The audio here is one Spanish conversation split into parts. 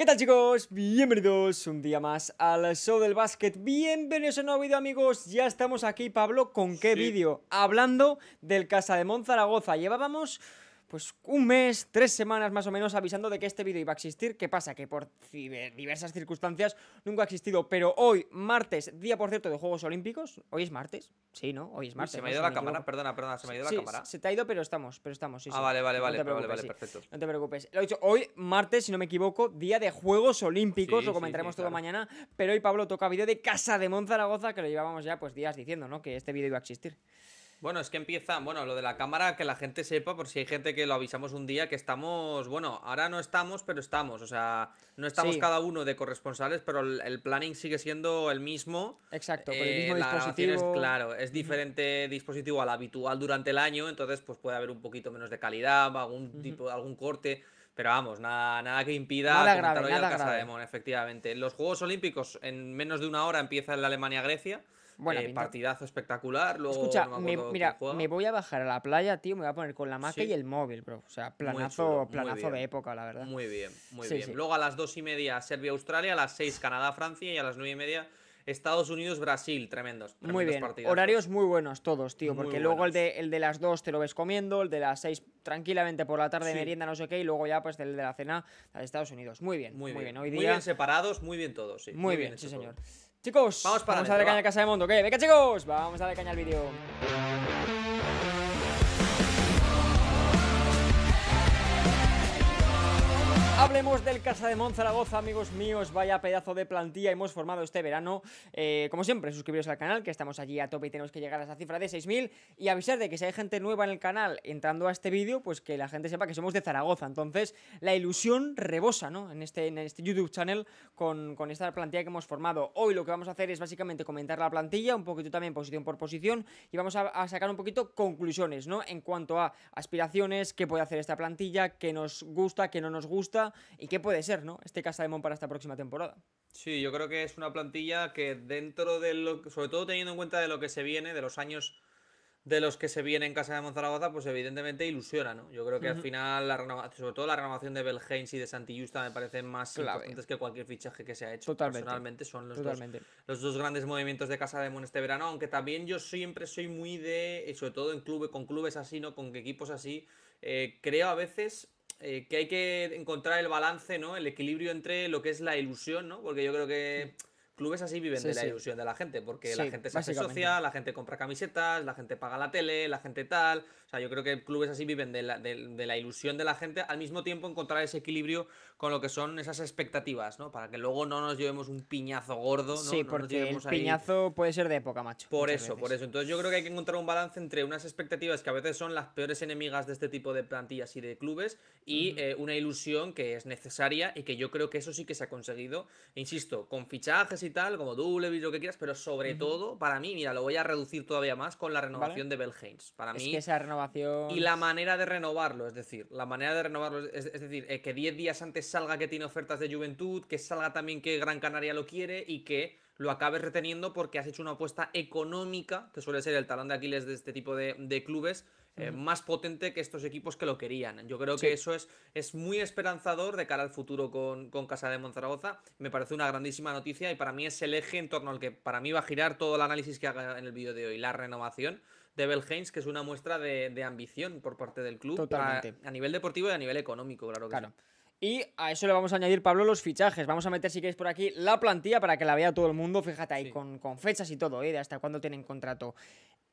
¿Qué tal chicos? Bienvenidos un día más al show del básquet Bienvenidos a un nuevo vídeo amigos Ya estamos aquí Pablo, ¿con qué vídeo? Hablando del Casa de Monzaragoza Llevábamos pues un mes, tres semanas más o menos avisando de que este vídeo iba a existir. ¿Qué pasa? Que por diversas circunstancias nunca ha existido. Pero hoy, martes, día por cierto de Juegos Olímpicos. Hoy es martes. Sí, ¿no? Hoy es martes. se me ha ido la cámara, perdona, perdona, se me ha ido la cámara. Se te ha ido, pero estamos, pero estamos, Ah, vale, vale, vale, vale, perfecto. No te preocupes. Lo he dicho, hoy, martes, si no me equivoco, día de Juegos Olímpicos. lo comentaremos todo mañana. Pero hoy, Pablo, toca vídeo de Casa de Monzaragoza, que lo llevábamos ya pues días diciendo, ¿no? Que este vídeo iba a existir. Bueno, es que empieza, bueno, lo de la cámara, que la gente sepa, por si hay gente que lo avisamos un día, que estamos, bueno, ahora no estamos, pero estamos, o sea, no estamos cada uno de corresponsales, pero el, planning sigue siendo el mismo. Exacto, el eh, mismo dispositivo. claro, es diferente dispositivo al habitual durante el año, entonces pues puede haber un poquito menos de calidad, algún tipo, algún corte. Pero vamos, nada, nada que impida nada grave, Casa de Mon, efectivamente. Los Juegos Olímpicos, en menos de una hora empieza en la Alemania-Grecia. Bueno, eh, partidazo espectacular. Luego Escucha, me mira, me voy a bajar a la playa, tío, me voy a poner con la maca y el móvil, bro. O sea, planazo, planazo de época, la verdad. Muy bien, muy bien. Luego a las dos y media Serbia-Australia, a las seis Canadá-Francia y a las nueve y media Estados Unidos-Brasil, tremendos, Muy bien, horarios muy buenos todos, tío, porque luego el de, de las 2 te lo ves comiendo, el de las 6 tranquilamente por la tarde, merienda, no sé qué, y luego ya pues el de la cena de Estados Unidos. Muy bien, muy, bien. Hoy muy bien separados, muy bien todos, sí. Muy, bien, sí señor. Chicos, vamos, a darle caña a Casa de Mundo. ¿ok? Venga, chicos, vamos a darle caña al vídeo. Hablemos del Casa de Monzaragoza, amigos míos. Vaya pedazo de plantilla hemos formado este verano. Eh, como siempre, suscribiros al canal, que estamos allí a tope y tenemos que llegar a esa cifra de 6.000. Y avisar de que si hay gente nueva en el canal entrando a este vídeo, pues que la gente sepa que somos de Zaragoza. Entonces, la ilusión rebosa, ¿no? En este, en este YouTube channel con, esta plantilla que hemos formado. Hoy lo que vamos a hacer es básicamente comentar la plantilla, un poquito también posición por posición, y vamos a, a sacar un poquito conclusiones, ¿no? En cuanto a aspiraciones, qué puede hacer esta plantilla, qué nos gusta, qué no nos gusta y qué puede ser, ¿no? Este casa Mon para esta próxima temporada. Sí, yo creo que es una plantilla que dentro de lo, sobre todo teniendo en cuenta de lo que se viene, de los años de los que se viene en Casa de Zaragoza, pues evidentemente ilusiona, ¿no? Yo creo que al final, la sobre todo la renovación de Belgeins y de Santi me parecen más Clave. que cualquier fichaje que se ha hecho. Personalmente son los, Dos, grandes movimientos de Casa de Mon este verano, aunque también yo siempre soy muy de, eh, sobre todo en clubes, con clubes así, ¿no? Con equipos así, eh, creo a veces eh, que hay que encontrar el balance, ¿no? El equilibrio entre lo que es la ilusión, ¿no? Porque yo creo que clubes así viven de la ilusión de la gente, porque la gente se hace la gente compra camisetas, la gente paga la tele, la gente tal. O sea, yo creo que clubes así viven de la, de, la ilusión de la gente, al mismo tiempo encontrar ese equilibrio con lo que son esas expectativas, ¿no? Para que luego no nos llevemos un piñazo gordo, Sí, porque el piñazo puede ser de época, macho. Por eso, por eso. Entonces yo creo que hay que encontrar un balance entre unas expectativas que a veces son las peores enemigas de este tipo de plantillas y de clubes y eh, una ilusión que es necesaria y que yo creo que eso sí que se ha conseguido, insisto, con fichajes y tal, como doble lo que quieras, pero sobre todo, para mí, mira, lo voy a reducir todavía más con la renovación de Belhames Para mí. esa renovación. Y la manera de renovarlo, es decir, la manera de renovarlo, es, decir, eh, que 10 días antes salga que tiene ofertas de juventud, que salga también que Gran Canaria lo quiere y que lo acabes reteniendo porque has hecho una apuesta económica, que suele ser el talón de Aquiles de este tipo de clubes, eh, más potente que estos equipos que lo querían. Yo creo que eso es, es muy esperanzador de cara al futuro con, Casa de Monzaragoza. Me parece una grandísima noticia y para mí es el eje en torno al que para mí va a girar todo el análisis que haga en el vídeo de hoy. La renovación de Haynes, que es una muestra de, ambición por parte del club a, nivel deportivo y a nivel económico, claro Y a eso le vamos a añadir, Pablo, los fichajes. Vamos a meter, si queréis, por aquí la plantilla para que la vea todo el mundo. Fíjate ahí, con, fechas y todo, ¿eh? De hasta cuándo tienen contrato.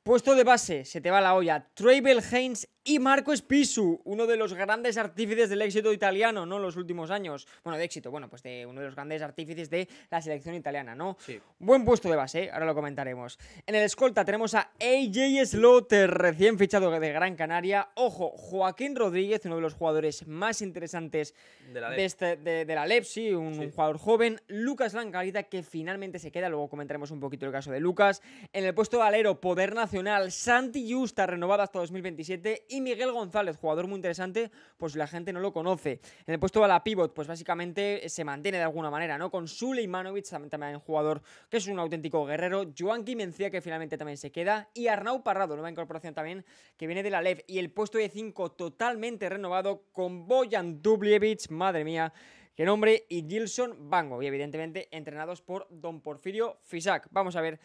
Puesto de base, se te va la olla, Treibel Haynes y Marco Espisu uno de los grandes artífices del éxito italiano, ¿no? Los últimos años. Bueno, de éxito, bueno, pues de uno de los grandes artífices de la selección italiana, ¿no? Sí. Buen puesto de base, ¿eh? ahora lo comentaremos. En el escolta tenemos a AJ Slaughter, recién fichado de Gran Canaria. Ojo, Joaquín Rodríguez, uno de los jugadores más interesantes de la LEP, este, un, jugador joven. Lucas Lancarita, que finalmente se queda, luego comentaremos un poquito el caso de Lucas. En el puesto de alero, Poder Nacional Santi Justa, renovado hasta 2027, y Miguel González, jugador muy interesante, pues la gente no lo conoce. En el puesto de la pivot, pues básicamente eh, se mantiene de alguna manera, ¿no? Con Suleimanovic, también, también jugador que es un auténtico guerrero, Joan mencía que finalmente también se queda, y Arnau Parrado, nueva incorporación también, que viene de la LEV, y el puesto de 5 totalmente renovado con Boyan Dublevich madre mía, Qué nombre, y Gilson Bango, y evidentemente entrenados por Don Porfirio Fisac. Vamos a ver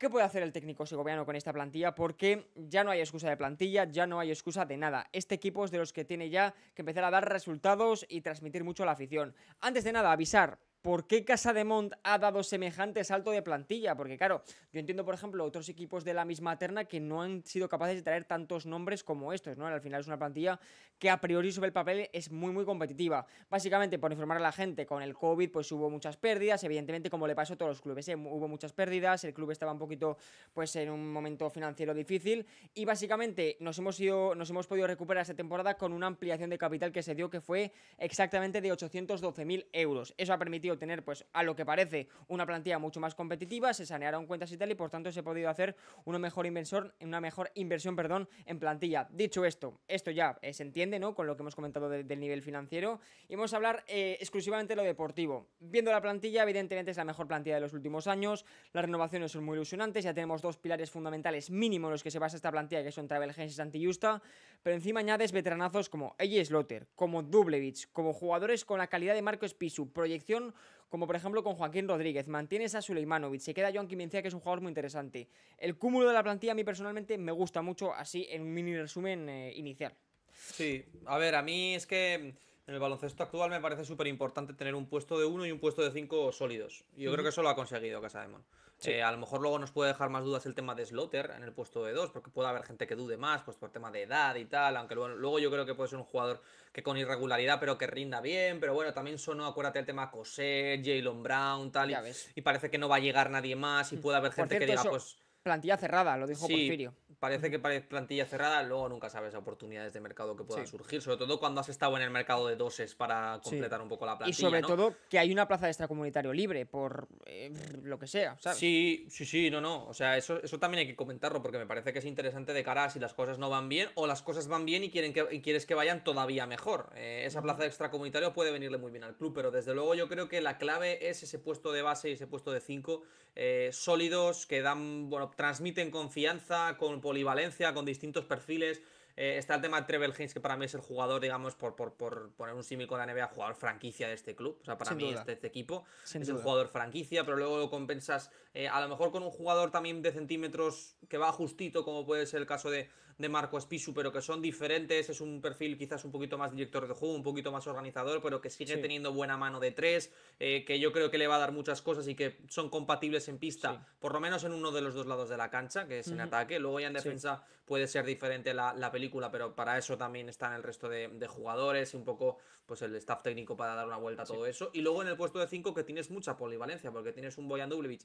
¿Qué puede hacer el técnico segoviano con esta plantilla? Porque ya no hay excusa de plantilla, ya no hay excusa de nada. Este equipo es de los que tiene ya que empezar a dar resultados y transmitir mucho a la afición. Antes de nada, avisar ¿Por qué Casa de Mont ha dado semejante salto de plantilla? Porque claro, yo entiendo, por ejemplo, otros equipos de la misma terna que no han sido capaces de traer tantos nombres como estos, ¿no? Al final es una plantilla que a priori sobre el papel es muy, muy competitiva. Básicamente, por informar a la gente, con el COVID pues hubo muchas pérdidas, evidentemente como le pasó a todos los clubes, ¿eh? hubo muchas pérdidas, el club estaba un poquito pues en un momento financiero difícil y básicamente nos hemos, ido, nos hemos podido recuperar esta temporada con una ampliación de capital que se dio que fue exactamente de 812.000 euros. Eso ha permitido tener, pues, a lo que parece, una plantilla mucho más competitiva, se sanearon cuentas y tal, y por tanto se ha podido hacer una mejor inversión, una mejor inversión, perdón, en plantilla. Dicho esto, esto ya eh, se entiende, ¿no? Con lo que hemos comentado del nivel financiero, y vamos a hablar eh, exclusivamente de lo deportivo. Viendo la plantilla, evidentemente es la mejor plantilla de los últimos años, las renovaciones son muy ilusionantes, ya tenemos dos pilares fundamentales mínimo en los que se basa esta plantilla, que son Travel anti-justa pero encima añades veteranazos como Eji Slotter, como Dublevich, como jugadores con la calidad de Marcos Pisu, proyección como por ejemplo con Joaquín Rodríguez, mantienes a Suleimanovic, se queda Joan Quimencia que es un jugador muy interesante. El cúmulo de la plantilla a mí personalmente me gusta mucho, así en un mini resumen eh, inicial. Sí, a ver, a mí es que... En el baloncesto actual me parece súper importante tener un puesto de uno y un puesto de cinco sólidos. Yo creo que eso lo ha conseguido Casa Demon. Sí. Eh, a lo mejor luego nos puede dejar más dudas el tema de Slotter en el puesto de dos, porque puede haber gente que dude más, pues por tema de edad y tal, aunque luego, yo creo que puede ser un jugador que con irregularidad, pero que rinda bien, pero bueno, también sonó, acuérdate el tema josé Jalen Brown, tal, y, parece que no va a llegar nadie más, y mm. puede haber gente que diga, pues plantilla cerrada, lo dijo sí, Parece que parece plantilla cerrada, luego nunca sabes oportunidades de mercado que puedan surgir, sobre todo cuando has estado en el mercado de doses para completar un poco la plantilla. Y sobre todo que hay una plaza de extracomunitario libre, por eh, lo que sea. ¿sabes? Sí, sí, sí, no, no. O sea, eso, eso también hay que comentarlo porque me parece que es interesante de cara a si las cosas no van bien o las cosas van bien y, quieren que, quieres que vayan todavía mejor. Eh, esa plaza de extracomunitario puede venirle muy bien al club, pero desde luego yo creo que la clave es ese puesto de base y ese puesto de cinco eh, sólidos que dan, bueno, transmiten confianza, con polivalencia, con distintos perfiles. Eh, está el tema de Trevor que para mí es el jugador, digamos, por, por, poner un símil con la NBA, jugador franquicia de este club. O sea, para mí este, este, equipo es un el jugador franquicia, pero luego lo compensas eh, a lo mejor con un jugador también de centímetros que va justito, como puede ser el caso de, de Marco Espisu, pero que son diferentes. Es un perfil quizás un poquito más director de juego, un poquito más organizador, pero que sigue teniendo buena mano de tres, eh, que yo creo que le va a dar muchas cosas y que son compatibles en pista, por lo menos en uno de los dos lados de la cancha, que es en ataque. Luego ya en defensa puede ser diferente la, película, pero para eso también están el resto de, jugadores y un poco pues el staff técnico para dar una vuelta a todo eso. Y luego en el puesto de cinco que tienes mucha polivalencia, porque tienes un Boyan Dublevich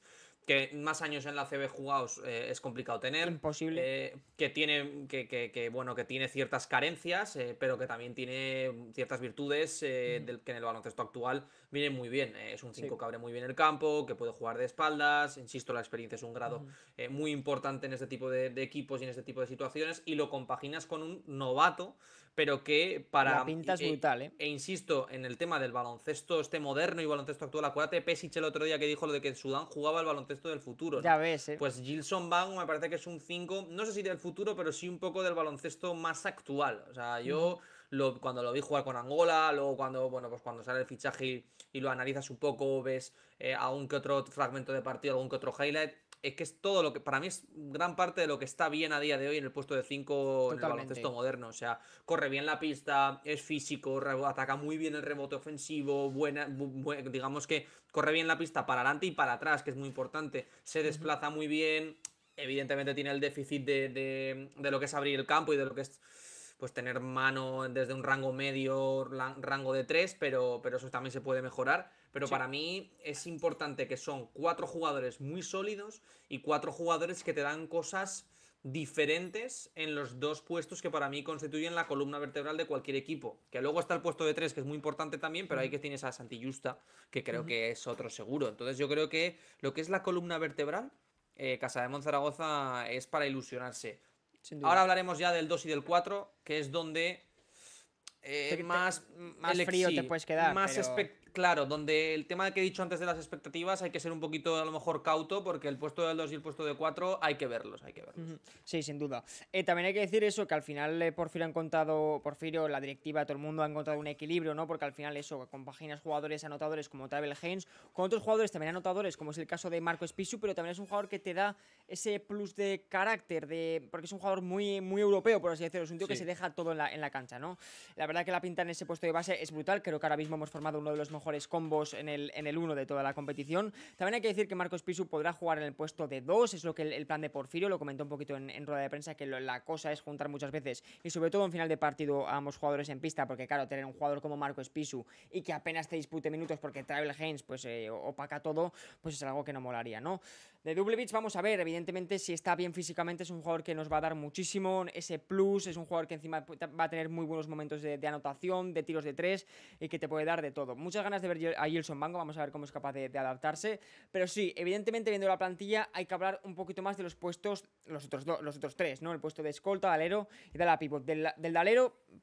que más años en la CB jugados eh, es complicado tener. Imposible. Eh, que tiene que, bueno, que tiene ciertas carencias, eh, pero que también tiene ciertas virtudes eh, del, que en el baloncesto actual viene muy bien. Eh, es un 5 que abre muy bien el campo, que puede jugar de espaldas. Insisto, la experiencia es un grado eh, muy importante en este tipo de, equipos y en este tipo de situaciones. Y lo compaginas con un novato, pero que para. La pinta es eh, brutal, ¿eh? E insisto, en el tema del baloncesto este moderno y baloncesto actual, acuérdate Pesic el otro día que dijo lo de que en Sudán jugaba el baloncesto del futuro. Ya ves, ¿eh? Pues Gilson Bang me parece que es un 5, no sé si del futuro, pero sí un poco del baloncesto más actual. O sea, yo. Lo, cuando lo vi jugar con Angola, luego cuando, bueno, pues cuando sale el fichaje y lo analizas un poco, ves eh, algún que otro fragmento de partido, algún que otro highlight. Es que es todo lo que, para mí es gran parte de lo que está bien a día de hoy en el puesto de 5 en el baloncesto moderno. O sea, corre bien la pista, es físico, ataca muy bien el rebote ofensivo, buena, digamos que corre bien la pista para adelante y para atrás, que es muy importante. Se desplaza muy bien, evidentemente tiene el déficit de, de, de, lo que es abrir el campo y de lo que es pues tener mano desde un rango medio, rango de tres, pero, pero eso también se puede mejorar. Pero para mí es importante que son cuatro jugadores muy sólidos y cuatro jugadores que te dan cosas diferentes en los dos puestos que para mí constituyen la columna vertebral de cualquier equipo. Que luego está el puesto de tres, que es muy importante también, pero ahí que tienes a Santillusta, que creo que es otro seguro. Entonces yo creo que lo que es la columna vertebral, eh, Casa de Monzaragoza es para ilusionarse. Ahora hablaremos ya del 2 y del 4, que es donde eh, más, más, frío te puedes quedar. Más Claro, donde el tema que he dicho antes de las expectativas hay que ser un poquito a lo mejor cauto porque el puesto de 2 y el puesto de 4 hay que verlos, hay que verlos. Sí, sin duda. Eh, también hay que decir eso, que al final eh, Porfirio ha encontrado, Porfirio, la directiva, todo el mundo ha encontrado un equilibrio, ¿no? Porque al final eso, páginas, jugadores anotadores como Travel Haynes, con otros jugadores también anotadores, como es el caso de Marco Espisu, pero también es un jugador que te da ese plus de carácter, de porque es un jugador muy, muy europeo, por así decirlo, es un tío que se deja todo en la, cancha, ¿no? La verdad que la pinta en ese puesto de base es brutal, creo que ahora mismo hemos formado uno de los mejores mejores combos en el, en el 1 de toda la competición. También hay que decir que Marcos Pisu podrá jugar en el puesto de 2, es lo que el, plan de Porfirio, lo comentó un poquito en, rueda de prensa, que la cosa es juntar muchas veces y sobre todo en final de partido a ambos jugadores en pista, porque claro, tener un jugador como Marcos Pisu y que apenas te dispute minutos porque Travel Haynes pues eh, opaca todo, pues es algo que no molaría, ¿no? De Beach vamos a ver, evidentemente, si está bien físicamente, es un jugador que nos va a dar muchísimo ese plus, es un jugador que encima va a tener muy buenos momentos de, anotación, de tiros de tres, y que te puede dar de todo. Muchas ganas de ver a Gilson Mango, vamos a ver cómo es capaz de, adaptarse, pero sí, evidentemente, viendo la plantilla, hay que hablar un poquito más de los puestos, los otros, dos, los otros tres, ¿no? El puesto de escolta, alero y de la pivot. Del, del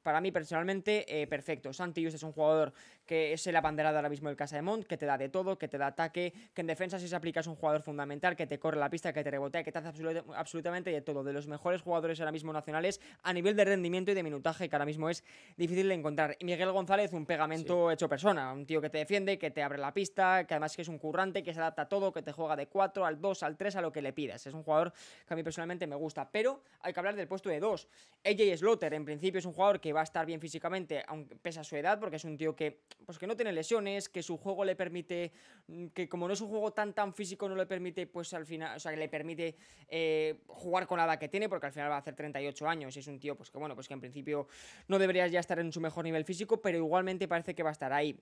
para mí personalmente, eh, perfecto. Santius es un jugador que es el abanderado ahora mismo del Casa de Mont, que te da de todo, que te da ataque, que en defensa si se aplica es un jugador fundamental, que te corre la pista, que te rebotea, que te hace absolutamente de todo. De los mejores jugadores ahora mismo nacionales a nivel de rendimiento y de minutaje, que ahora mismo es difícil de encontrar. Y Miguel González, un pegamento hecho persona, un tío que te defiende, que te abre la pista, que además que es un currante, que se adapta a todo, que te juega de 4 al 2, al 3, a lo que le pidas. Es un jugador que a mí personalmente me gusta, pero hay que hablar del puesto de 2. EJ Slotter, en principio, es un jugador que va a estar bien físicamente, aunque pese a su edad, porque es un tío que pues que no tiene lesiones, que su juego le permite, mm, que como no es un juego tan tan físico, no le permite, pues al final, o sea, que le permite eh, jugar con la edad que tiene, porque al final va a hacer 38 años y es un tío, pues que bueno, pues que en principio no debería ya estar en su mejor nivel físico, pero igualmente parece que va a estar ahí.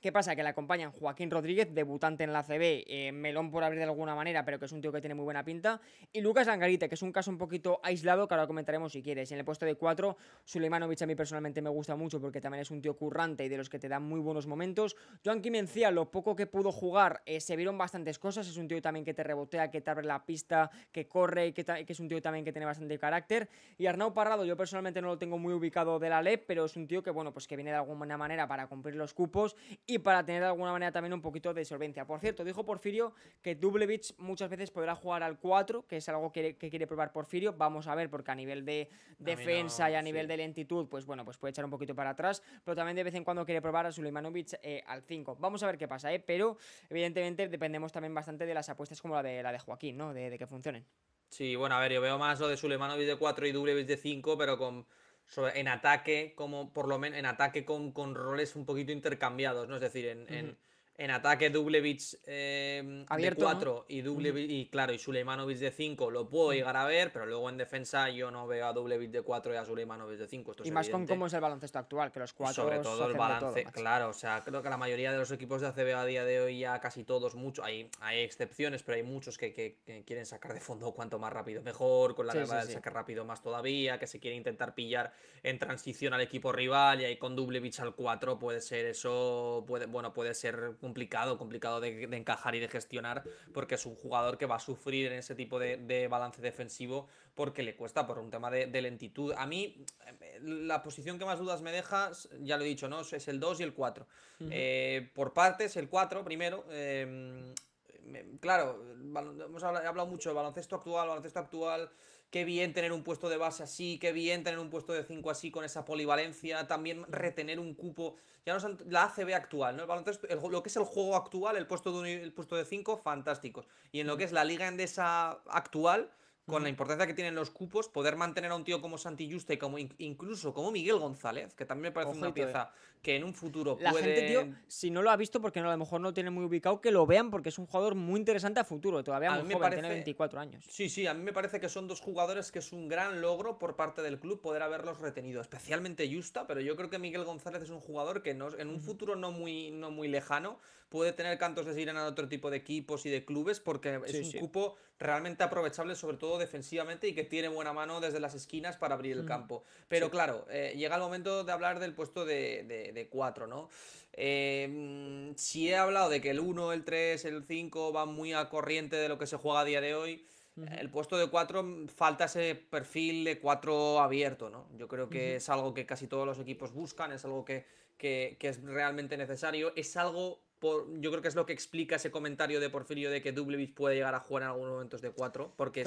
¿Qué pasa? Que le acompañan Joaquín Rodríguez, debutante en la CB, eh, melón por abrir de alguna manera, pero que es un tío que tiene muy buena pinta, y Lucas Angarita que es un caso un poquito aislado que ahora comentaremos si quieres. En el puesto de 4, Suleimanovich a mí personalmente me gusta mucho porque también es un tío currante y de los que te dan muy buenos momentos. Joan Quimencía, lo poco que pudo jugar, eh, se vieron bastantes cosas, es un tío también que te rebotea, que te abre la pista, que corre, que, que es un tío también que tiene bastante carácter. Y Arnau Parrado, yo personalmente no lo tengo muy ubicado de la LEP, pero es un tío que, bueno, pues que viene de alguna manera para cumplir los cupos y para tener de alguna manera también un poquito de solvencia. Por cierto, dijo Porfirio que Dublevich muchas veces podrá jugar al 4, que es algo que, quiere probar Porfirio. Vamos a ver, porque a nivel de defensa y a nivel de lentitud, pues bueno, pues puede echar un poquito para atrás, pero también de vez en cuando quiere probar a Suleimanovic eh, al 5. Vamos a ver qué pasa, ¿eh? pero evidentemente dependemos también bastante de las apuestas como la de, la de Joaquín, ¿no? De, que funcionen. Sí, bueno, a ver, yo veo más lo de Suleimanovic de 4 y Dublevich de 5, pero con sobre, en ataque, como por lo menos en ataque con, con roles un poquito intercambiados, ¿no? Es decir, en, en en ataque Dublevich eh, de 4 y, duble y claro, y Suleimanovic de 5 lo puedo llegar a ver, pero luego en defensa yo no veo a Dublevich de 4 y a Suleimanovic de 5. y más con cómo es el baloncesto actual, que los cuatro Sobre todo el balance, claro, o sea, creo que la mayoría de los equipos de ACB a día de hoy ya casi todos, mucho, hay, hay excepciones, pero hay muchos que, quieren sacar de fondo cuanto más rápido mejor, con la sí, del sacar rápido más todavía, que se quiere intentar pillar en transición al equipo rival y ahí con Dublevich al 4 puede ser eso, puede, bueno, puede ser complicado, complicado de, encajar y de gestionar, porque es un jugador que va a sufrir en ese tipo de, balance defensivo porque le cuesta por un tema de, lentitud. A mí, eh, la posición que más dudas me deja, ya lo he dicho, ¿no? Es el 2 y el 4. Eh, por partes, el 4 primero. Em, claro, hemos hablado, mucho baloncesto actual, baloncesto actual Qué bien tener un puesto de base así, qué bien tener un puesto de 5 así con esa polivalencia, también retener un cupo. Ya no la la ACB actual, ¿no? El baloncesto, lo que es el juego actual, el puesto de 5, fantásticos. Y en lo que es la Liga Endesa actual, con la importancia que tienen los cupos, poder mantener a un tío como Santi Justa y como incluso como Miguel González, que también me parece una eh. pieza que en un futuro la puede... gente, tío, si no lo ha visto porque no, a lo mejor no tiene muy ubicado, que lo vean porque es un jugador muy interesante a futuro, todavía muy joven, tiene 24 años. Sí, sí, a mí me parece que son dos jugadores que es un gran logro por parte del club poder haberlos retenido, especialmente Justa, pero yo creo que Miguel González es un jugador que no, en un futuro no muy, no muy lejano puede tener cantos de sirena en otro tipo de equipos y de clubes, porque es un cupo realmente aprovechable, sobre todo defensivamente, y que tiene buena mano desde las esquinas para abrir el mm, campo. Pero claro, eh, llega el momento de hablar del puesto de, cuatro, ¿no? Em, si he hablado de que el 1, el 3, el 5 van muy a corriente de lo que se juega a día de hoy. El puesto de cuatro mm, falta ese perfil de cuatro abierto, ¿no? Yo creo que es algo que casi todos los equipos buscan, es algo que, que, es realmente necesario, es algo yo creo que es lo que explica ese comentario de Porfirio de que Dublevich puede llegar a jugar en algunos momentos de 4, porque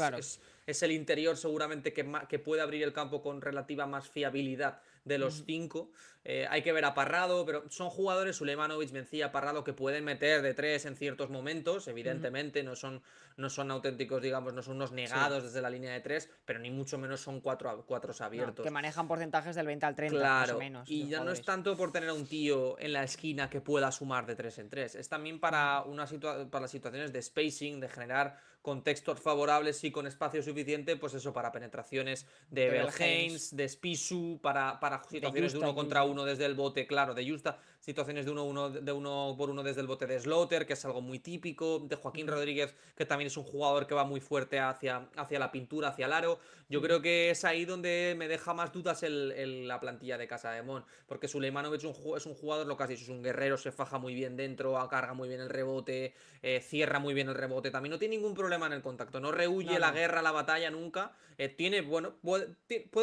es, el interior seguramente que, que puede abrir el campo con relativa más fiabilidad de los cinco. Eh, hay que ver a Parrado, pero son jugadores, Sulemanovic, Mencía, Parrado, que pueden meter de tres en ciertos momentos, evidentemente, no, son, no son auténticos, digamos, no son unos negados desde la línea de tres, pero ni mucho menos son cuatro, cuatro abiertos. que manejan porcentajes del 20 al 30, menos. Y ya no es tanto por tener a un tío en la esquina que pueda sumar de tres en tres, es también para, una para las situaciones de spacing, de generar con textos favorables y con espacio suficiente, pues eso, para penetraciones de, de de Spisu, para, para situaciones de uno contra uno desde el bote, claro, de Justa situaciones de uno, uno, de uno por uno desde el bote de Slaughter, que es algo muy típico, de Joaquín Rodríguez, que también es un jugador que va muy fuerte hacia, hacia la pintura, hacia el aro. Yo creo que es ahí donde me deja más dudas el, la plantilla de Casa de Mon, porque Suleimanovich es un, es un jugador, lo que es un guerrero, se faja muy bien dentro, carga muy bien el rebote, eh, cierra muy bien el rebote, también no tiene ningún problema en el contacto, no rehuye la guerra, la batalla nunca, eh, tiene, bueno, puede,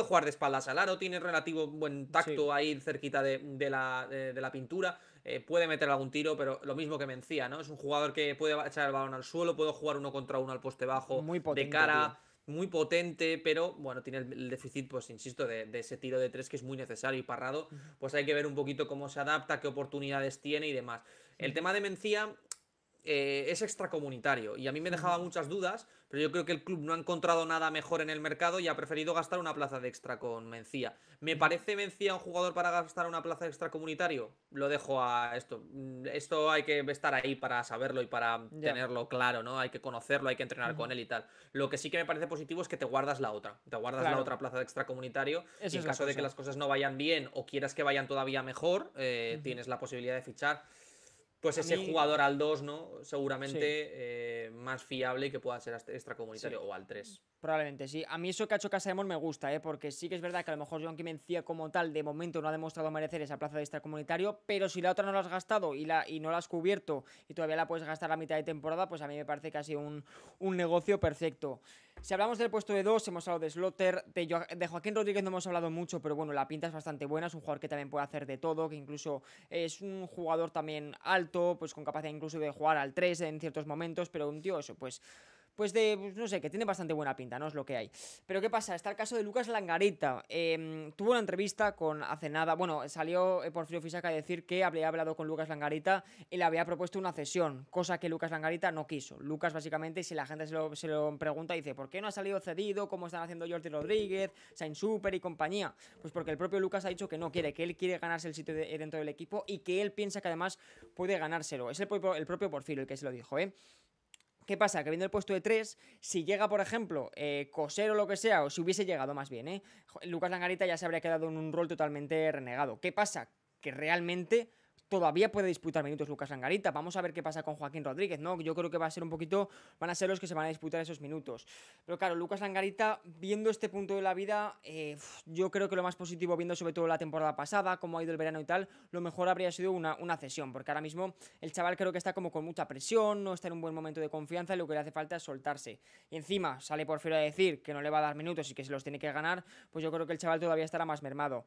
jugar de espaldas al aro, tiene relativo buen tacto ahí cerquita de, la, de la pintura eh, puede meter algún tiro, pero lo mismo que Mencía, ¿no? Es un jugador que puede echar el balón al suelo, puede jugar uno contra uno al poste bajo, muy de cara, muy potente, pero bueno, tiene el, déficit, pues insisto, de, ese tiro de tres que es muy necesario y parrado, pues hay que ver un poquito cómo se adapta, qué oportunidades tiene y demás. El tema de Mencía eh, es extracomunitario y a mí me dejaba muchas dudas pero yo creo que el club no ha encontrado nada mejor en el mercado y ha preferido gastar una plaza de extra con Mencía. ¿Me parece Mencía un jugador para gastar una plaza extra comunitario? Lo dejo a esto. Mm, esto hay que estar ahí para saberlo y para tenerlo claro, ¿no? Hay que conocerlo, hay que entrenar con él y tal. Lo que sí que me parece positivo es que te guardas la otra. Te guardas la otra plaza de extra comunitario. y en caso de que las cosas no vayan bien o quieras que vayan todavía mejor, eh, tienes la posibilidad de fichar pues ese jugador al 2, ¿no? Seguramente eh, más fiable y que pueda ser este extracomunitario o al 3. Probablemente sí. A mí eso que ha hecho Mon me gusta, ¿eh? porque sí que es verdad que a lo mejor Joan Quimencía como tal de momento no ha demostrado merecer esa plaza de comunitario, pero si la otra no la has gastado y, la, y no la has cubierto y todavía la puedes gastar la mitad de temporada, pues a mí me parece que ha sido un, negocio perfecto. Si hablamos del puesto de dos hemos hablado de Slotter, de, de, Joaquín Rodríguez no hemos hablado mucho, pero bueno, la pinta es bastante buena, es un jugador que también puede hacer de todo, que incluso es un jugador también alto, pues con capacidad incluso de jugar al 3 en ciertos momentos, pero un tío eso, pues pues de, pues, no sé, que tiene bastante buena pinta, no es lo que hay. Pero ¿qué pasa? Está el caso de Lucas Langarita. Em, tuvo una entrevista con hace nada, bueno, salió eh, Porfirio Fisaca a decir que había hablado con Lucas Langarita y le había propuesto una cesión, cosa que Lucas Langarita no quiso. Lucas básicamente, si la gente se lo, pregunta, dice, ¿por qué no ha salido cedido? ¿Cómo están haciendo Jordi Rodríguez, Sainz Super y compañía? Pues porque el propio Lucas ha dicho que no quiere, que él quiere ganarse el sitio dentro del equipo y que él piensa que además puede ganárselo. Es el el propio Porfirio el que se lo dijo, ¿eh? ¿Qué pasa? Que viendo el puesto de 3, si llega, por ejemplo, Cosero eh, Coser o lo que sea, o si hubiese llegado más bien, ¿eh? Lucas Langarita ya se habría quedado en un rol totalmente renegado. ¿Qué pasa? Que realmente todavía puede disputar minutos Lucas Angarita. Vamos a ver qué pasa con Joaquín Rodríguez, ¿no? Yo creo que va a ser un poquito, van a ser los que se van a disputar esos minutos. Pero claro, Lucas Angarita, viendo este punto de la vida, eh, yo creo que lo más positivo, viendo sobre todo la temporada pasada, cómo ha ido el verano y tal, lo mejor habría sido una, una cesión, porque ahora mismo el chaval creo que está como con mucha presión, no está en un buen momento de confianza y lo que le hace falta es soltarse. Y encima sale por a decir que no le va a dar minutos y que se los tiene que ganar, pues yo creo que el chaval todavía estará más mermado.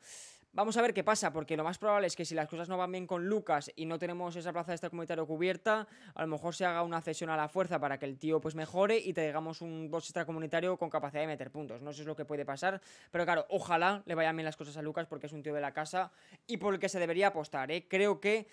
Vamos a ver qué pasa, porque lo más probable es que si las cosas no van bien con Lucas y no tenemos esa plaza de extracomunitario este comunitario cubierta, a lo mejor se haga una cesión a la fuerza para que el tío pues mejore y te digamos un boss extracomunitario con capacidad de meter puntos. No sé si es lo que puede pasar, pero claro, ojalá le vayan bien las cosas a Lucas porque es un tío de la casa y por el que se debería apostar, ¿eh? Creo que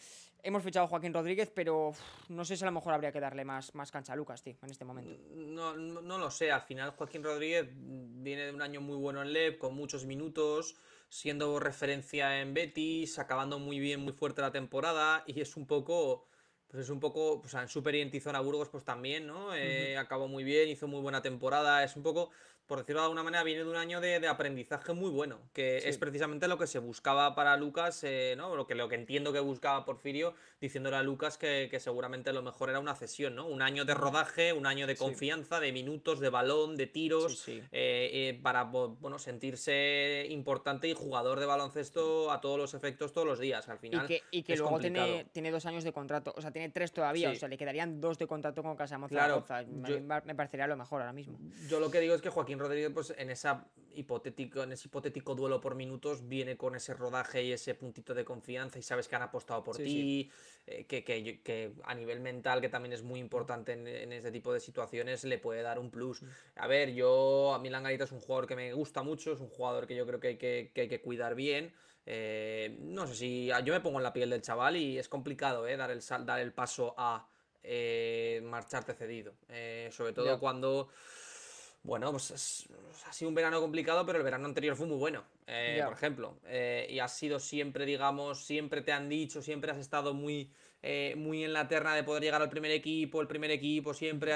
hemos fichado a Joaquín Rodríguez, pero no sé si a lo mejor habría que darle más, más cancha a Lucas, tío, en este momento. No, no, no lo sé, al final Joaquín Rodríguez viene de un año muy bueno en LEP, con muchos minutos siendo referencia en Betis, acabando muy bien, muy fuerte la temporada, y es un poco, pues es un poco, pues, sea, en Super y Burgos, pues también, ¿no? Eh, acabó muy bien, hizo muy buena temporada, es un poco por decirlo de alguna manera, viene de un año de, aprendizaje muy bueno, que es precisamente lo que se buscaba para Lucas, eh, ¿no? Lo que, lo que entiendo que buscaba Porfirio, diciéndole a Lucas que, seguramente lo mejor era una cesión, ¿no? Un año de rodaje, un año de confianza, de minutos, de balón, de tiros, eh, eh, para bueno, sentirse importante y jugador de baloncesto a todos los efectos todos los días, al final. Y que, y que luego tiene, dos años de contrato, o sea, tiene tres todavía, o sea, le quedarían dos de contrato con Casamoza. Claro, me parecería lo mejor ahora mismo. Yo lo que digo es que Joaquín Rodrigo, Rodríguez, pues en, esa hipotético, en ese hipotético duelo por minutos, viene con ese rodaje y ese puntito de confianza y sabes que han apostado por ti, eh, que, a nivel mental, que también es muy importante en, ese este tipo de situaciones, le puede dar un plus. Mm. A ver, yo, a mí Langarita es un jugador que me gusta mucho, es un jugador que yo creo que hay que, cuidar bien. Eh, no sé si yo me pongo en la piel del chaval y es complicado eh, dar, el, dar el paso a... Eh, marcharte cedido. sobre todo cuando bueno, pues ha sido un verano complicado, pero el verano anterior fue muy bueno, eh, por ejemplo. Eh, y has sido siempre, digamos, siempre te han dicho, siempre has estado muy, eh, muy en la terna de poder llegar al primer equipo, el primer equipo, siempre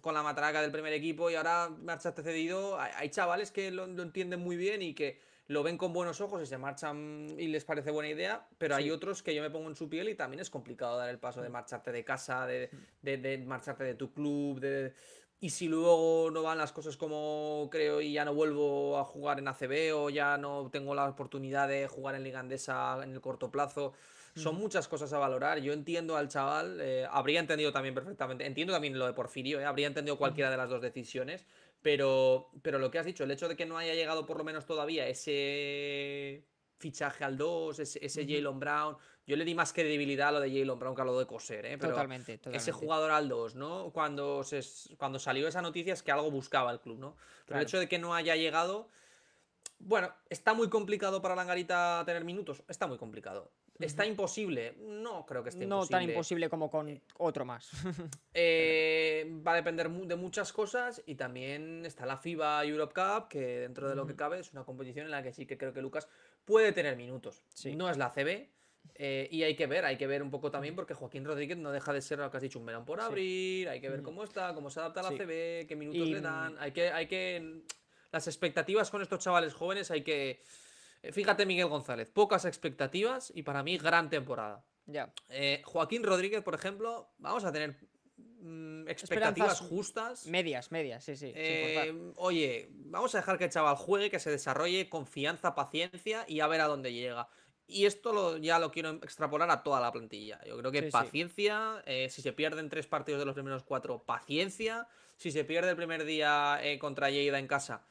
con la matraca del primer equipo. Y ahora marchaste cedido. Hay, chavales que lo, entienden muy bien y que lo ven con buenos ojos y se marchan y les parece buena idea, pero hay otros que yo me pongo en su piel y también es complicado dar el paso de mm. marcharte de casa, mm. de marcharte de tu club, de y si luego no van las cosas como creo y ya no vuelvo a jugar en ACB o ya no tengo la oportunidad de jugar en Ligandesa en el corto plazo, son muchas cosas a valorar. Yo entiendo al chaval, eh, habría entendido también perfectamente, entiendo también lo de Porfirio, eh, habría entendido cualquiera de las dos decisiones, pero, pero lo que has dicho, el hecho de que no haya llegado por lo menos todavía ese fichaje al 2, ese, Jalen Brown. Yo le di más credibilidad a lo de Jalen Brown que a lo de Coser, ¿eh? Pero Ese jugador al 2, ¿no? Cuando, se, cuando salió esa noticia es que algo buscaba el club, ¿no? Pero el hecho de que no haya llegado. Bueno, está muy complicado para Langarita tener minutos. Está muy complicado. ¿Está imposible? No creo que esté no imposible. No tan imposible como con eh, otro más. Eh, va a depender de muchas cosas y también está la FIBA Europe Cup, que dentro de lo que cabe es una competición en la que sí que creo que Lucas puede tener minutos. No es la CB. Eh, y hay que ver, hay que ver un poco también, porque Joaquín Rodríguez no deja de ser lo que has dicho, un melón por abrir, hay que ver cómo está, cómo se adapta a la CB, qué minutos le dan, hay que, hay que. Las expectativas con estos chavales jóvenes hay que. Eh, fíjate, Miguel González, pocas expectativas y para mí gran temporada. Ya. Eh, Joaquín Rodríguez, por ejemplo, vamos a tener Mm, expectativas justas. Medias, medias, sí, sí. Eh, oye, vamos a dejar que el chaval juegue, que se desarrolle, confianza, paciencia y a ver a dónde llega. Y esto lo, ya lo quiero extrapolar a toda la plantilla. Yo creo que paciencia, eh, si se pierden tres partidos de los primeros cuatro, paciencia. Si se pierde el primer día eh, contra Lleida en casa,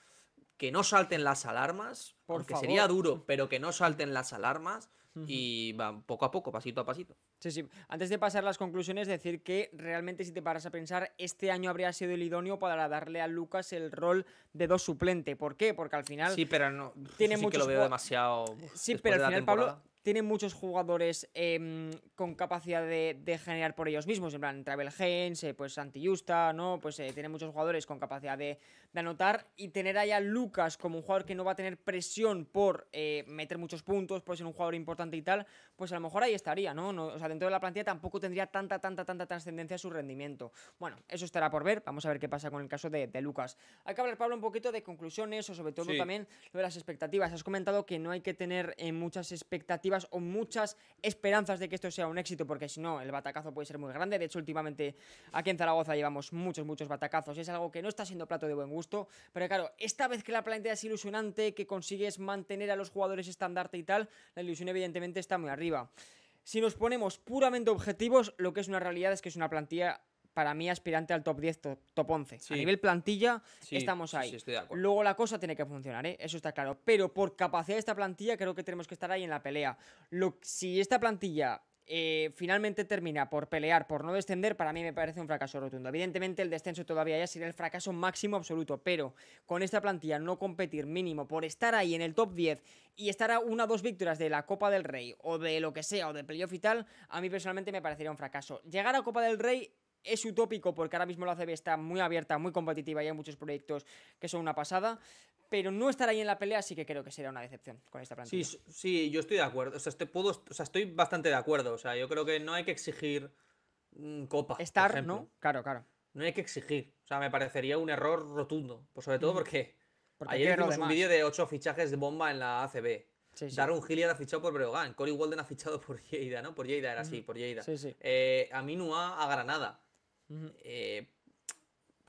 que no salten las alarmas, porque sería duro, pero que no salten las alarmas y van poco a poco, pasito a pasito. Sí, sí. Antes de pasar las conclusiones, decir que realmente si te paras a pensar, este año habría sido el idóneo para darle a Lucas el rol de dos suplente. ¿Por qué? Porque al final... Sí, pero no... Tiene sí que lo veo demasiado... Sí, pero al final, Pablo, tiene muchos jugadores em, con capacidad de, generar por ellos mismos. En plan, Travel Gens, pues Santi Justa, ¿no? Pues eh, tiene muchos jugadores con capacidad de, de anotar y tener allá a Lucas como un jugador que no va a tener presión por eh, meter muchos puntos, por ser un jugador importante y tal, pues a lo mejor ahí estaría, ¿no? O sea, dentro de la plantilla tampoco tendría tanta, tanta, tanta trascendencia su rendimiento. Bueno, eso estará por ver, vamos a ver qué pasa con el caso de, Lucas. Hay que hablar, Pablo, un poquito de conclusiones o sobre todo también de las expectativas. Has comentado que no hay que tener eh, muchas expectativas o muchas esperanzas de que esto sea un éxito, porque si no, el batacazo puede ser muy grande. De hecho, últimamente aquí en Zaragoza llevamos muchos, muchos batacazos. y Es algo que no está siendo plato de buen gusto pero claro, esta vez que la plantilla es ilusionante, que consigues mantener a los jugadores estandarte y tal, la ilusión evidentemente está muy arriba. Si nos ponemos puramente objetivos, lo que es una realidad es que es una plantilla para mí aspirante al top 10, top, 11. A nivel plantilla estamos ahí. Luego la cosa tiene que funcionar, ¿eh? eso está claro. Pero por capacidad de esta plantilla creo que tenemos que estar ahí en la pelea. Lo, si esta plantilla eh, finalmente termina por pelear por no descender, para mí me parece un fracaso rotundo. Evidentemente el descenso todavía ya sería el fracaso máximo absoluto, pero con esta plantilla no competir mínimo por estar ahí en el top 10 y estar a una o dos victorias de la Copa del Rey o de lo que sea o de playoff y tal, a mí personalmente me parecería un fracaso. Llegar a Copa del Rey es utópico porque ahora mismo la CB está muy abierta, muy competitiva y hay muchos proyectos que son una pasada, pero no estar ahí en la pelea sí que creo que será una decepción con esta plantilla. Sí, sí yo estoy de acuerdo. O sea, estoy, puedo, o sea, estoy bastante de acuerdo. O sea, yo creo que no hay que exigir mm, copa. Estar, ¿no? Claro, claro. No hay que exigir. O sea, me parecería un error rotundo. Pues sobre todo mm. porque, ayer hicimos un vídeo de ocho fichajes de bomba en la ACB. Sí, ha fichado por Breogán. Cory Walden ha fichado por Lleida, ¿no? Por Lleida era así, por Lleida. Sí, eh, Aminu a Granada. eh,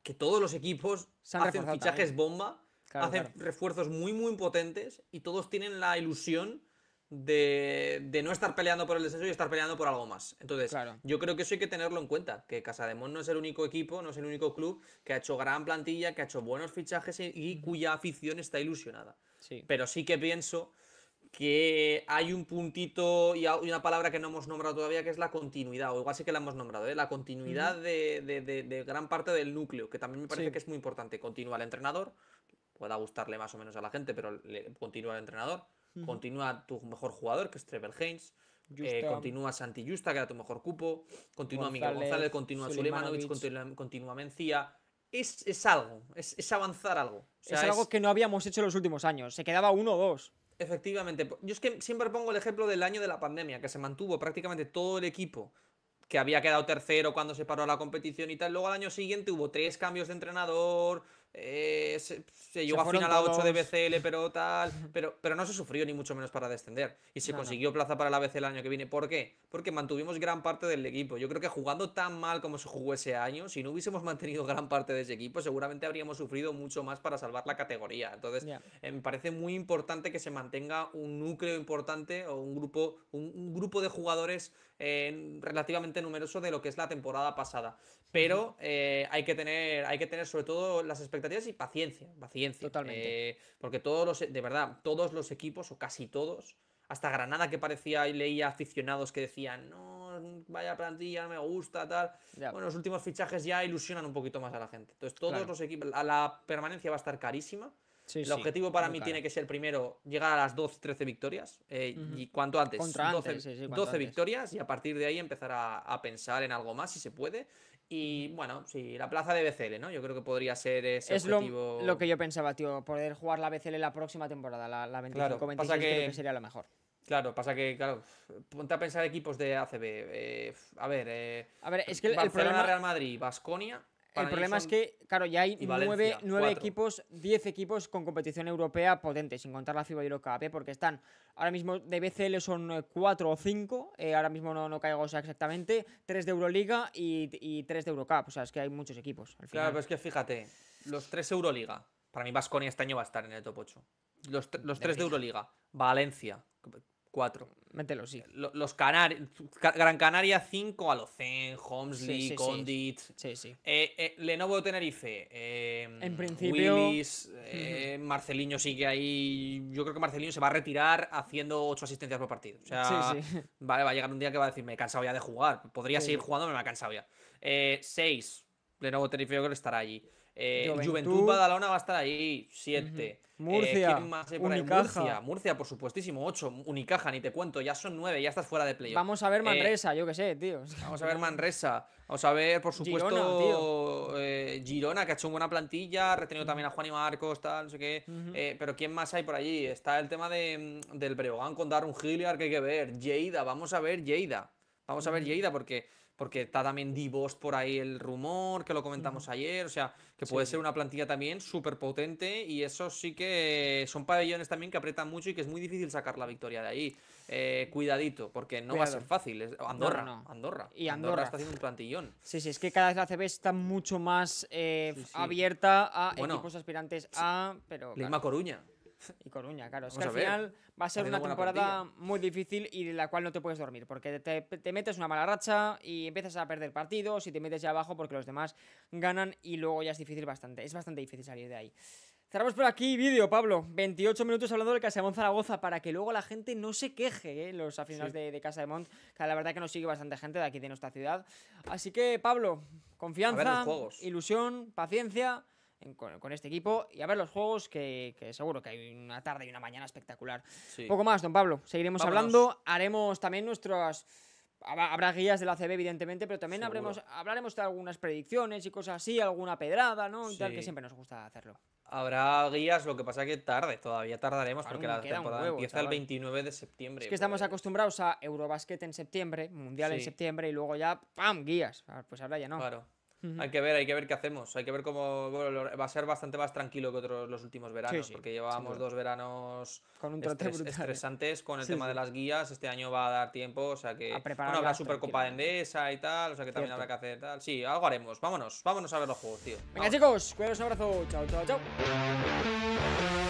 que todos los equipos hacen fichajes bomba Hacen refuerzos muy, muy potentes y todos tienen la ilusión de, de, no estar peleando por el descenso y estar peleando por algo más. Entonces, yo creo que eso hay que tenerlo en cuenta, que Casademón no es el único equipo, no es el único club que ha hecho gran plantilla, que ha hecho buenos fichajes y, cuya afición está ilusionada. Sí. Pero sí que pienso que hay un puntito y una palabra que no hemos nombrado todavía, que es la continuidad, o igual sí que la hemos nombrado, ¿eh? la continuidad de, de, de, gran parte del núcleo, que también me parece que es muy importante. Continúa el entrenador, pueda gustarle más o menos a la gente, pero continúa el entrenador, continúa tu mejor jugador, que es Trevor Haynes, eh, continúa Santi Justa, que era tu mejor cupo, continúa Miguel González, continúa Suleimanovic, continúa, Mencía. Es, algo, es, avanzar algo. es algo que no habíamos hecho en los últimos años, se quedaba uno o dos. Efectivamente, yo es que siempre pongo el ejemplo del año de la pandemia, que se mantuvo prácticamente todo el equipo que había quedado tercero cuando se paró la competición y tal. Luego al año siguiente hubo tres cambios de entrenador, eh, se, llegó a final a 8 de BCL, pero tal. Pero, pero no se sufrió ni mucho menos para descender. Y se consiguió plaza para la BCL el año que viene. ¿Por qué? Porque mantuvimos gran parte del equipo. Yo creo que jugando tan mal como se jugó ese año, si no hubiésemos mantenido gran parte de ese equipo, seguramente habríamos sufrido mucho más para salvar la categoría. Entonces, eh, me parece muy importante que se mantenga un núcleo importante o un grupo, un, grupo de jugadores eh, relativamente numeroso de lo que es la temporada pasada pero eh, hay, que tener, hay que tener sobre todo las expectativas y paciencia, paciencia. Totalmente. Eh, porque todos los, de verdad, todos los equipos, o casi todos, hasta Granada que parecía y leía aficionados que decían, no, vaya plantilla, me gusta, tal. Bueno, los últimos fichajes ya ilusionan un poquito más a la gente. Entonces todos los equipos, a la permanencia va a estar carísima. el objetivo para mí tiene que ser primero llegar a las 12, 13 victorias eh, y cuanto antes, 12, victorias y a partir de ahí empezar a, a, pensar en algo más si se puede y bueno, sí, la plaza de BCL, ¿no? Yo creo que podría ser ese es objetivo. Lo, lo, que yo pensaba, tío, poder jugar la BCL la próxima temporada, la, la 25 26, que... creo que sería lo mejor. Claro, pasa que, claro, ponte a pensar equipos de ACB. Eh, a ver, eh, a ver, es que el, Barcelona, Real Madrid, Basconia el problema es que, claro, ya hay nueve, equipos, diez equipos con competición europea potente, sin contar la FIBA y Eurocup, ¿eh? porque están ahora mismo de BCL son eh, cuatro o cinco, eh, ahora mismo no, no caigo exactamente, tres de Euroliga y, tres de Eurocup, o sea, es que hay muchos equipos. Claro, pero es que fíjate, los tres Euroliga, para mí Vasconia este año va a estar en el top 8. Los, los tres de Euroliga, Valencia, Cuatro. Mételo, sí. Eh, los Canarias. Gran Canaria 5, Alocen, Homsley, Condit. Sí, sí. Eh, eh, Lenovo Tenerife. en principio. Willis, Marceliño sigue ahí. Yo creo que Marcelino se va a retirar haciendo ocho asistencias por partido. O sea, Vale, va a llegar un día que va a decir, me he cansado ya de jugar. Podría seguir jugando, me, me ha cansado ya. 6. Lenovo Tenerife yo creo que estará allí. Eh, Juventud. Badalona va a estar ahí, 7. Eh, Murcia, Murcia, Murcia, por supuestísimo, 8. Unicaja, ni te cuento, ya son 9, ya estás fuera de playoff. Vamos a ver eh, Manresa, yo qué sé, tío. Vamos a ver Manresa, vamos a ver, por supuesto, Girona, eh, Girona que ha hecho una buena plantilla, ha retenido también a Juan y Marcos, tal, no sé qué. pero ¿quién más hay por allí? Está el tema de, del Breogán con Darun Hilliard, que hay que ver. Lleida, vamos a ver Lleida. Vamos a ver Lleida, porque porque está también Divos por ahí el rumor, que lo comentamos ayer, o sea, que puede ser una plantilla también súper potente y eso sí que son pabellones también que aprietan mucho y que es muy difícil sacar la victoria de ahí. Eh, cuidadito, porque no va a ser fácil. Andorra, Andorra. Y Andorra. está haciendo un plantillón. Sí, sí, es que cada vez la CB está mucho más eh, abierta a equipos aspirantes a... Pero, Lima Coruña. y Coruña, claro. Es al final va a ser una temporada muy difícil y de la cual no te puedes dormir, porque te, metes una mala racha y empiezas a perder partidos y te metes ya abajo porque los demás ganan y luego ya es difícil bastante. Es bastante difícil salir de ahí. Cerramos por aquí vídeo, Pablo. 28 minutos hablando del La Zaragoza para que luego la gente no se queje, ¿eh? los aficionados de, Casa de Mont, que la verdad que nos sigue bastante gente de aquí de nuestra ciudad. Así que, Pablo, confianza, ilusión, paciencia con, este equipo y a ver los juegos, que, seguro que hay una tarde y una mañana espectacular. Poco más, don Pablo. Seguiremos hablando. Haremos también nuestras. Habrá guías de la CB, evidentemente, pero también hablaremos de algunas predicciones y cosas así, alguna pedrada, ¿no? tal, que siempre nos gusta hacerlo. Habrá guías, lo que pasa que tarde, todavía tardaremos porque la temporada empieza el 29 de septiembre. Es que estamos pues. acostumbrados a Eurobasket en septiembre, Mundial en septiembre y luego ya, ¡pam! guías. Ah, pues ahora ya no. Claro. Hay que ver, hay que ver qué hacemos. Hay que ver cómo va a ser bastante más tranquilo que otros los últimos veranos, porque llevábamos dos veranos con un ¿eh? estresantes con el tema de las guías. Este año va a dar tiempo, o sea que a bueno, habrá Supercopa de Endesa y tal, o sea que también habrá que hacer tal. Sí, algo haremos. Vámonos, vámonos a ver los juegos, tío. Venga, chicos, cuidados, un abrazo. Chao, chao, chao.